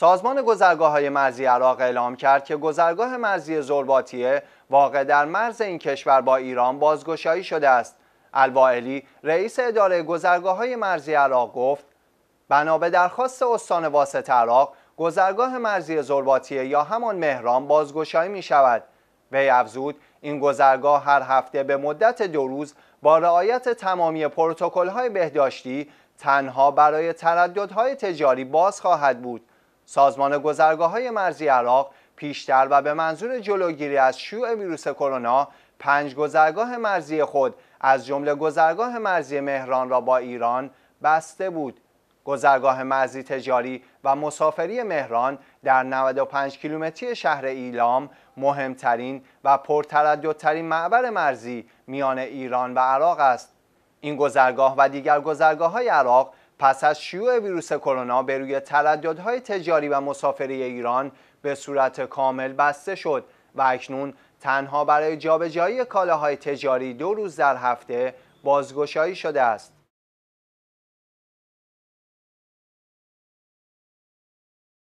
سازمان گذرگاه های مرزی عراق اعلام کرد که گذرگاه مرزی زرباتیه واقع در مرز این کشور با ایران بازگشایی شده است. الوائلی، رئیس اداره گذرگاه های مرزی عراق گفت بنا به درخواست استان واسط عراق گذرگاه مرزی زرباتیه یا همان مهران بازگشایی می شود. وی افزود این گذرگاه هر هفته به مدت دو روز با رعایت تمامی پروتکل های بهداشتی تنها برای ترددهای تجاری باز خواهد بود سازمان گذرگاه های مرزی عراق پیشتر و به منظور جلوگیری از شیوع ویروس کرونا پنج گذرگاه مرزی خود از جمله گذرگاه مرزی مهران را با ایران بسته بود گذرگاه مرزی تجاری و مسافری مهران در 95 کیلومتری شهر ایلام مهمترین و پرترددترین معبر مرزی میان ایران و عراق است این گذرگاه و دیگر گذرگاه های عراق پس از شیوع ویروس کرونا به روی ترددهای تجاری و مسافری ایران به صورت کامل بسته شد و اکنون تنها برای جابجایی کالاهای تجاری دو روز در هفته بازگشایی شده است.